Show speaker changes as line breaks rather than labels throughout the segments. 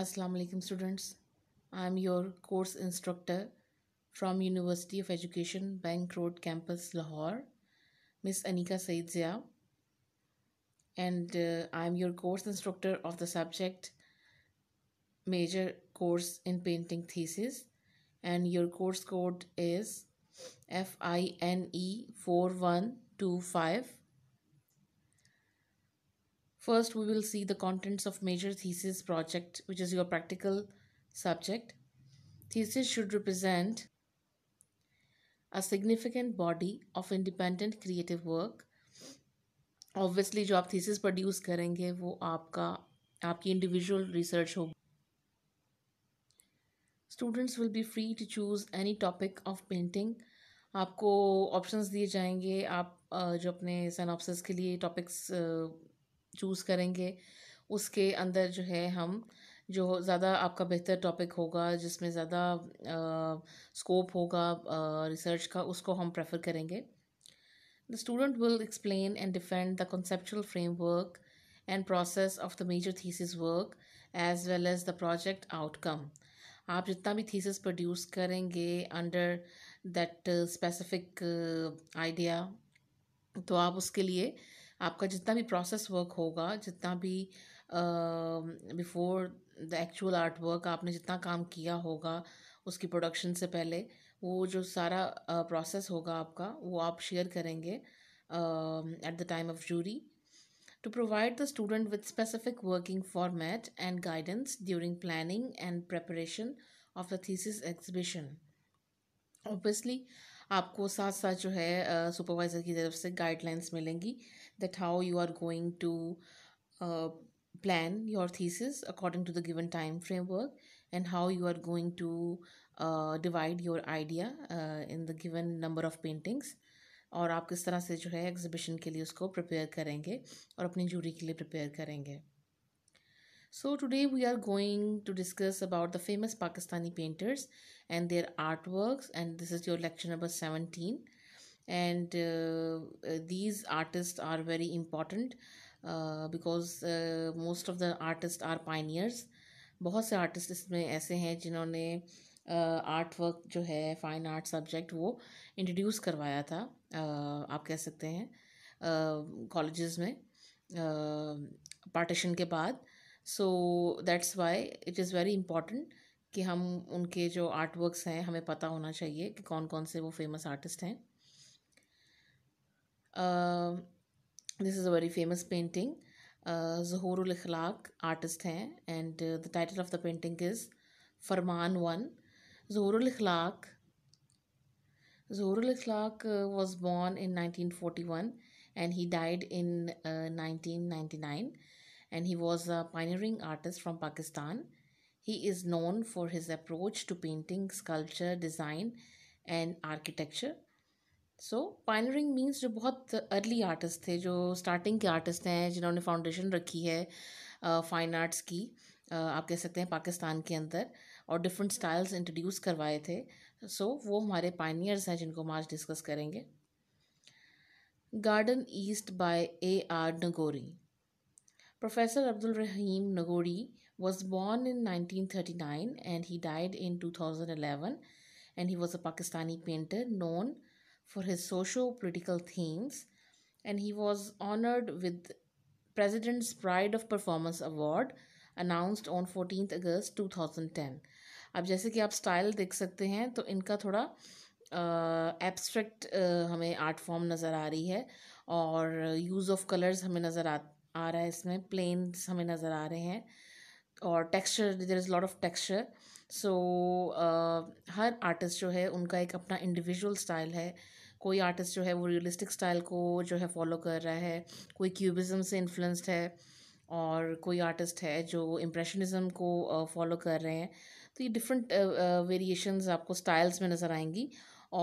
Assalamu alaikum students. I am your course instructor from University of Education Bank Road campus Lahore, Miss Anika Said And uh, I am your course instructor of the subject major course in painting thesis and your course code is FINE4125 First, we will see the contents of major thesis project, which is your practical subject. Thesis should represent a significant body of independent creative work. Obviously, जो आप thesis produce करेंगे वो आपका आपकी individual research हो. Students will be free to choose any topic of painting. आपको options दिए जाएंगे आप जो अपने सनाप्सिस के लिए टॉपिक्स चूज़ करेंगे उसके अंदर जो है हम जो ज़्यादा आपका बेहतर टॉपिक होगा जिसमें ज़्यादा स्कोप होगा रिसर्च का उसको हम प्रेफर करेंगे the student will explain and defend the conceptual framework and process of the major thesis work as well as the project outcome आप जितना भी थीसिस प्रोड्यूस करेंगे अंडर दैट स्पेसिफिक आइडिया तो आप उसके लिए आपका जितना भी प्रोसेस वर्क होगा जितना भी before the actual art work आपने जितना काम किया होगा उसकी प्रोडक्शन से पहले वो जो सारा प्रोसेस uh, होगा आपका वो आप शेयर करेंगे at the time of jury to provide the student with specific working format and guidance during planning and preparation of the thesis exhibition obviously आपको साथ साथ जो है सुपरवाइज़र की तरफ से गाइडलाइंस मिलेंगी that how you are going to uh, plan your thesis according to the given time framework and how you are going to uh, divide your idea uh, in the given number of paintings और आप किस तरह से जो है exhibition के लिए उसको प्रिपेयर करेंगे और अपनी जूरी के लिए प्रिपेयर करेंगे So today we are going to discuss about the famous Pakistani painters and their artworks and this is your lecture number 17. and uh, uh, these artists are very important uh, because most of the artists are pioneers बहुत से artist इसमें ऐसे हैं जिन्होंने art work जो है fine art subject वो introduce करवाया था uh, आप कह सकते हैं कॉलेजेस uh, में पार्टीशन के बाद so that's why it is very important कि हम उनके जो आर्ट वर्क्स हैं हमें पता होना चाहिए कि कौन कौन से वो फेमस आर्टिस्ट हैं Um, this is a very famous painting uh, Zuhurul Akhlaq artist hain and uh, the title of the painting is Farman 1 Zuhurul Akhlaq Zuhurul Akhlaq uh, was born in 1941 and he died in uh, 1999 and he was a pioneering artist from Pakistan. He is known for his approach to painting, sculpture, design and architecture. So pioneering means जो बहुत early artist थे जो starting के artist हैं जिन्होंने foundation रखी है fine uh, arts की uh, आप कह सकते हैं पाकिस्तान के अंदर और डिफरेंट स्टाइल्स इंट्रोड्यूस करवाए थे सो so, वो हमारे पाइनियर्स हैं जिनको हम आज डिस्कस करेंगे garden east by A R Nagori professor Abdul Rahim Nagori thirty nine and he died in two thousand eleven and he was a Pakistani painter known for his socio political themes, and he was honored with President's Pride of Performance Award announced on 14th August 2010. अब जैसे कि आप style देख सकते हैं तो इनका थोड़ा एब्स्ट्रैक्ट uh, uh, हमें आर्ट फॉर्म नज़र आ रही है और यूज़ ऑफ कलर्स हमें नज़र आ आ रहा है इसमें प्लेन्स हमें नज़र आ रहे हैं और texture there is lot of texture so हर आर्टिस्ट जो है उनका एक अपना इंडिविजुअल स्टाइल है uh, कोई आर्टिस्ट जो है वो रियलिस्टिक स्टाइल को जो है फॉलो कर रहा है कोई क्यूबिज़म से इन्फ्लुएंस्ड है और कोई आर्टिस्ट है जो इम्प्रेशनिज़म को फॉलो कर रहे हैं तो ये डिफरेंट वेरिएशंस आपको स्टाइल्स में नज़र आएंगी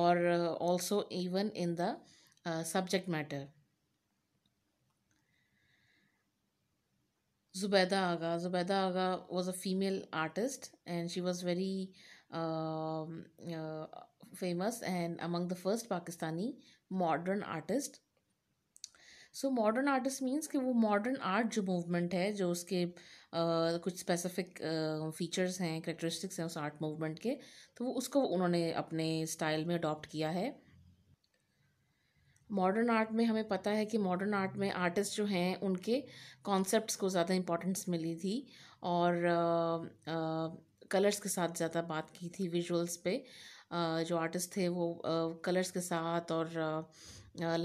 और also even in the subject matter Zubeida Agha Zubeida Agha was a female artist and she was very famous and among the first Pakistani modern artist. So modern artist means कि वो मॉडर्न आर्ट जो movement है जो उसके Uh, कुछ स्पेसिफिक फीचर्स हैं characteristics हैं उस आर्ट मूवमेंट के तो वो उसको उन्होंने अपने स्टाइल में अडॉप्ट किया है मॉडर्न आर्ट में हमें पता है कि मॉडर्न आर्ट में आर्टिस्ट जो हैं उनके कॉन्सेप्ट्स को ज़्यादा इम्पोर्टेंस मिली थी और uh, कलर्स के साथ ज़्यादा बात की थी विजुअल्स पे जो आर्टिस्ट थे वो कलर्स के साथ और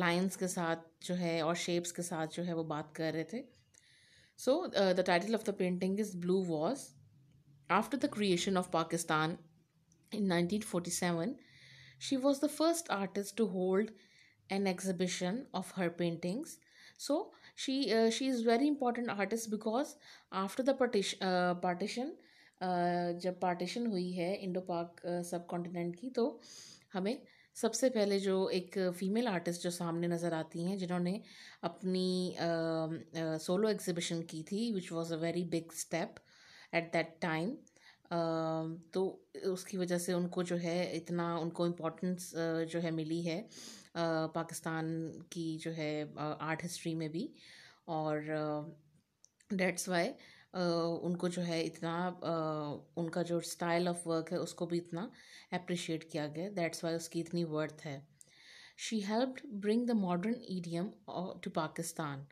लाइंस के साथ जो है और शेप्स के साथ जो है वो बात कर रहे थे so the title of the painting is blue was after the creation of Pakistan in 1947 she was the first artist to hold an exhibition of her paintings so she uh, she is very important artist because after the partition uh, partition जब partition हुई है Indo पाक सब continent की तो हमें सबसे पहले जो एक फ़ीमेल आर्टिस्ट जो सामने नज़र आती हैं जिन्होंने अपनी सोलो एग्जिबिशन की थी which was a very big step at that time तो उसकी वजह से उनको जो है इतना उनको इम्पोर्टेंस जो है मिली है पाकिस्तान की जो है आर्ट हिस्ट्री में भी और डेट्स वाई उनको जो है इतना उनका जो स्टाइल ऑफ वर्क है उसको भी इतना अप्रिशिएट किया गया दैट्स वाई उसकी इतनी वर्थ है she helped bring the modern idiom to Pakistan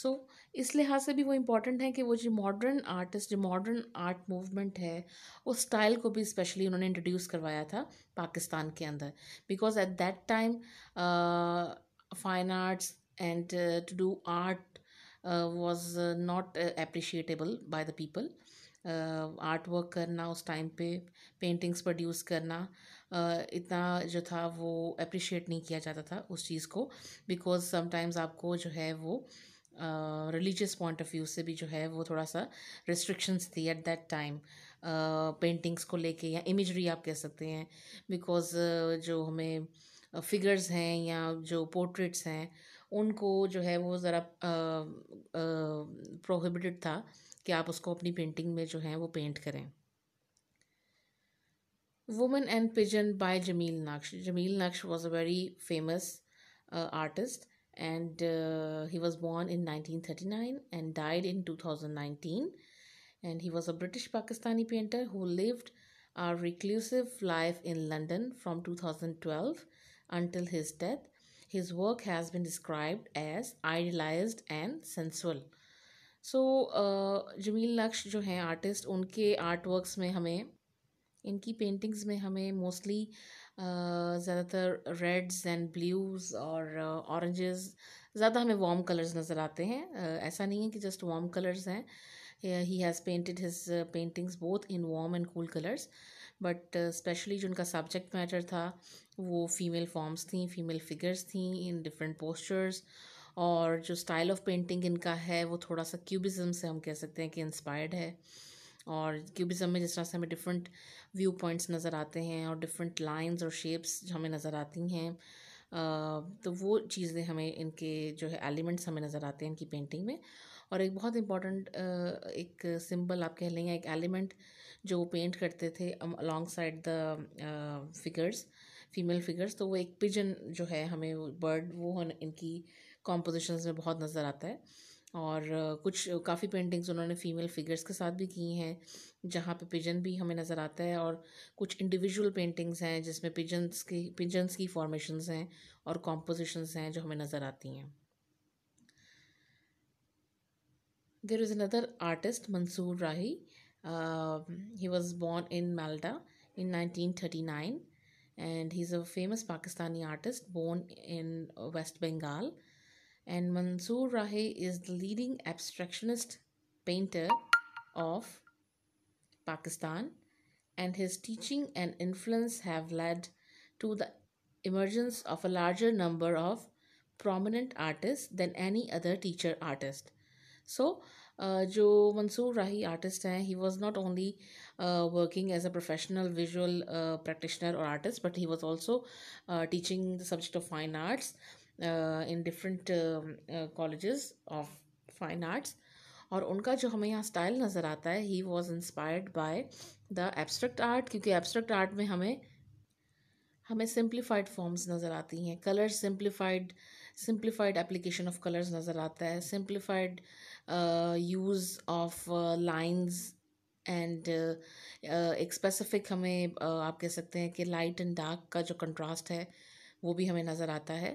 so इस लिहाज से भी वो इम्पॉर्टेंट है कि वो जो मॉडर्न आर्टिस्ट जो मॉडर्न आर्ट मूवमेंट है उस स्टाइल को भी स्पेशली उन्होंने इंट्रोड्यूस करवाया था पाकिस्तान के अंदर because at that time fine arts and to do art was not appreciatable by the people art work करना उस टाइम पे पेंटिंग्स प्रोड्यूस करना uh, इतना जो था वो अप्रिशिएट नहीं किया जाता था उस चीज़ को बिकॉज समटाइम्स आपको जो है वो रिलीजियस पॉइंट ऑफ व्यू से भी जो है वो थोड़ा सा रिस्ट्रिक्शंस थी एट दैट टाइम पेंटिंग्स को लेके या इमेजरी आप कह सकते हैं बिकॉज uh, जो हमें फिगर्स हैं या जो पोर्ट्रेट्स हैं उनको जो है वो ज़रा प्रोहिबिटेड था कि आप उसको अपनी पेंटिंग में जो है वो पेंट करें women and pigeon by Jamil Naqsh Jamil Naqsh was a very famous artist and he was born in nineteen thirty nine and died in two thousand nineteen and he was a British Pakistani painter who lived a reclusive life in London from two thousand twelve until his death His work has been described as idealized and sensual. So Jamil Naqsh जो हैं artist उनके art works में हमें इनकी paintings में हमें mostly ज़्यादातर reds and blues और ऑरेंजेस uh, ज़्यादा हमें वार्म कलर्स नज़र आते हैं uh, ऐसा नहीं है कि जस्ट वार्म कलर्स हैं he has painted his paintings both in warm and cool colours but specially जो उनका सब्जेक्ट मैटर था वो फीमेल फॉर्म्स थी फीमेल फिगर्स थी इन डिफरेंट पोस्चर्स और जो स्टाइल ऑफ पेंटिंग इनका है वो थोड़ा सा क्यूबिज़म से हम कह सकते हैं कि इंस्पायर्ड है और क्यूबिज़म में जिस तरह से हमें डिफरेंट व्यू पॉइंट्स नज़र आते हैं और डिफरेंट लाइंस और शेप्स हमें नज़र आती हैं तो वो चीज़ें हमें इनके जो है एलिमेंट्स हमें नज़र आते हैं इनकी पेंटिंग में और एक बहुत इम्पॉर्टेंट एक सिंबल आप कह लेंगे एक एलिमेंट जो वो पेंट करते थे alongside the figures female figures तो वो एक पिजन जो है हमें बर्ड वो इनकी कॉम्पोजिशन में बहुत नज़र आता है और कुछ काफ़ी पेंटिंग्स उन्होंने फ़ीमेल फिगर्स के साथ भी की हैं जहाँ पे पिजन भी हमें नज़र आता है और कुछ इंडिविजुअल पेंटिंग्स हैं जिसमें पिजन्स की पिजन्स की फॉर्मेशंस हैं और कॉम्पोजिशंस हैं जो हमें नज़र आती हैं There is another artist, Mansoor Rahi. Uh, he was born in Malta in 1939 and he's a famous Pakistani artist born in uh, West Bengal. And Mansoor Rahi is the leading abstractionist painter of Pakistan and his teaching and influence have led to the emergence of a larger number of prominent artists than any other teacher artist. So uh, जो Mansoor Rahi artist हैं he was not only working as a professional visual practitioner और artist but he was also teaching the subject of fine arts in different college of fine arts और उनका जो हमें यहाँ style नज़र आता है he was inspired by the abstract art क्योंकि एब्स्ट्रैक्ट आर्ट में हमें हमें सिंप्लीफाइड फॉर्म्स नज़र आती हैं colour simplified simplified application of colours नज़र आता है simplified use of lines and एक स्पेसिफिक हमें uh, आप कह सकते हैं कि लाइट एंड डार्क का जो कंट्रास्ट है वो भी हमें नज़र आता है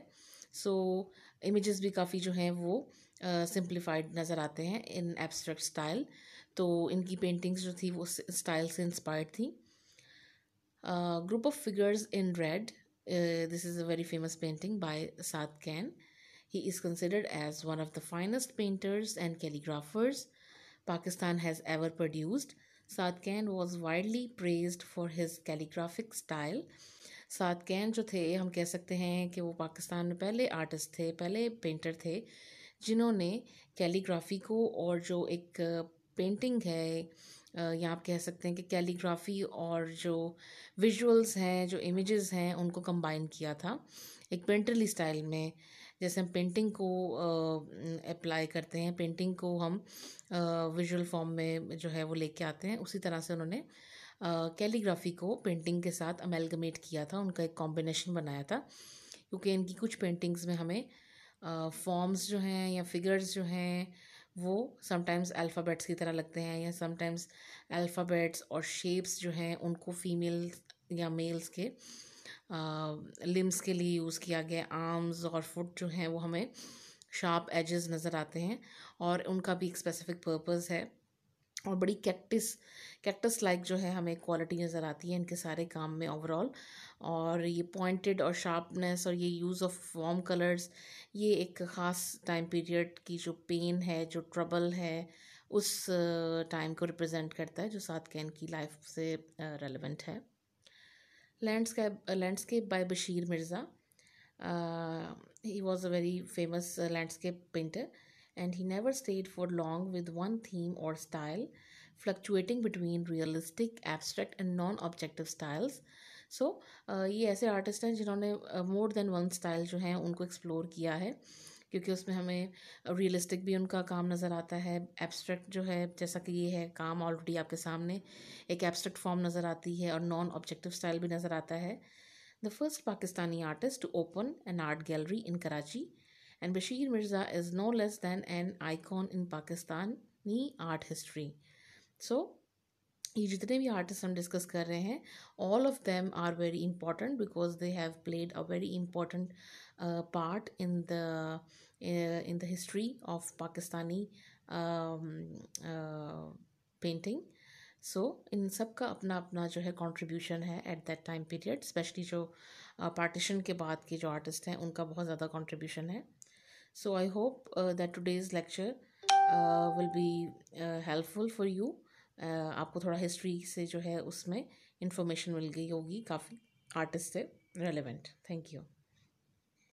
सो so, इमेजेस भी काफ़ी जो हैं वो सिंप्लीफाइड uh, नज़र आते हैं इन एब्स्ट्रैक्ट स्टाइल तो इनकी पेंटिंग्स जो थी वो स्टाइल से इंस्पायर्ड थी uh, group of figures in red. Uh, this is a very famous painting by Saad Khan. He is considered as one of the finest painters and calligraphers Pakistan has ever produced. Saad Khan was widely praised for his calligraphic style. Saad Khan जो थे हम कह सकते हैं कि वो पाकिस्तान में पहले आर्टिस्ट थे पहले पेंटर थे जिन्होंने कैलीग्राफी को और जो एक पेंटिंग है या आप कह सकते हैं कि कैलीग्राफी और जो विजुअल्स हैं जो इमेजेस हैं उनको कंबाइन किया था एक पेंटरली स्टाइल में जैसे हम पेंटिंग को अप्लाई करते हैं पेंटिंग को हम विजुअल फॉर्म में जो है वो लेके आते हैं उसी तरह से उन्होंने कैलीग्राफी को पेंटिंग के साथ अमेलगमेट किया था उनका एक कॉम्बिनेशन बनाया था क्योंकि इनकी कुछ पेंटिंग्स में हमें फॉर्म्स जो हैं या फिगर्स जो हैं वो समटाइम्स अल्फ़ाबेट्स की तरह लगते हैं या समटाइम्स अल्फ़ाबेट्स और शेप्स जो हैं उनको फीमेल या मेल्स के लिम्स के लिए यूज़ किया गया आर्म्स और फुट जो हैं वो हमें शार्प एजेस नज़र आते हैं और उनका भी एक स्पेसिफिक पर्पस है और बड़ी कैक्टिस कैक्टस लाइक जो है हमें क्वालिटी नज़र आती है इनके सारे काम में ओवरऑल और ये पॉइंटेड और शार्पनेस और ये यूज़ ऑफ वार्म कलर्स ये एक ख़ास टाइम पीरियड की जो पेन है जो ट्रबल है उस टाइम uh, को रिप्रेजेंट करता है जो सात कैन की लाइफ से रेलेवेंट uh, है landscape landscape by Bashir Mirza he was a very famous landscape painter and he never stayed for long with one theme or style, fluctuating between realistic, abstract, and non objective styles. So so, uh, ये ऐसे artist हैं जिन्होंने more than one style जो है उनको explore किया है क्योंकि उसमें हमें रियलिस्टिक uh, भी उनका काम नज़र आता है एब्स्ट्रैक्ट जो है जैसा कि ये है काम ऑलरेडी आपके सामने एक एब्स्ट्रैक्ट फॉर्म नज़र आती है और नॉन ऑब्जेक्टिव स्टाइल भी नज़र आता है the first Pakistani artist to open an art gallery in Karachi and Bashir Mirza is no less than an icon in Pakistani art history. So, ये जितने भी आर्टिस्ट हम डिस्कस कर रहे हैं all of them are very important because they have played a very important part in the in the history of Pakistani painting so इन सब का अपना अपना जो है कंट्रीब्यूशन है at that time period specially जो पार्टीशन uh, के बाद के जो आर्टिस्ट हैं उनका बहुत ज़्यादा कॉन्ट्रीब्यूशन है So I hope uh, that today's lecture uh, will be uh, helpful for you. Uh, आपको थोड़ा हिस्ट्री से जो है उसमें इंफॉर्मेशन मिल गई होगी काफ़ी आर्टिस्ट से रेलिवेंट थैंक यू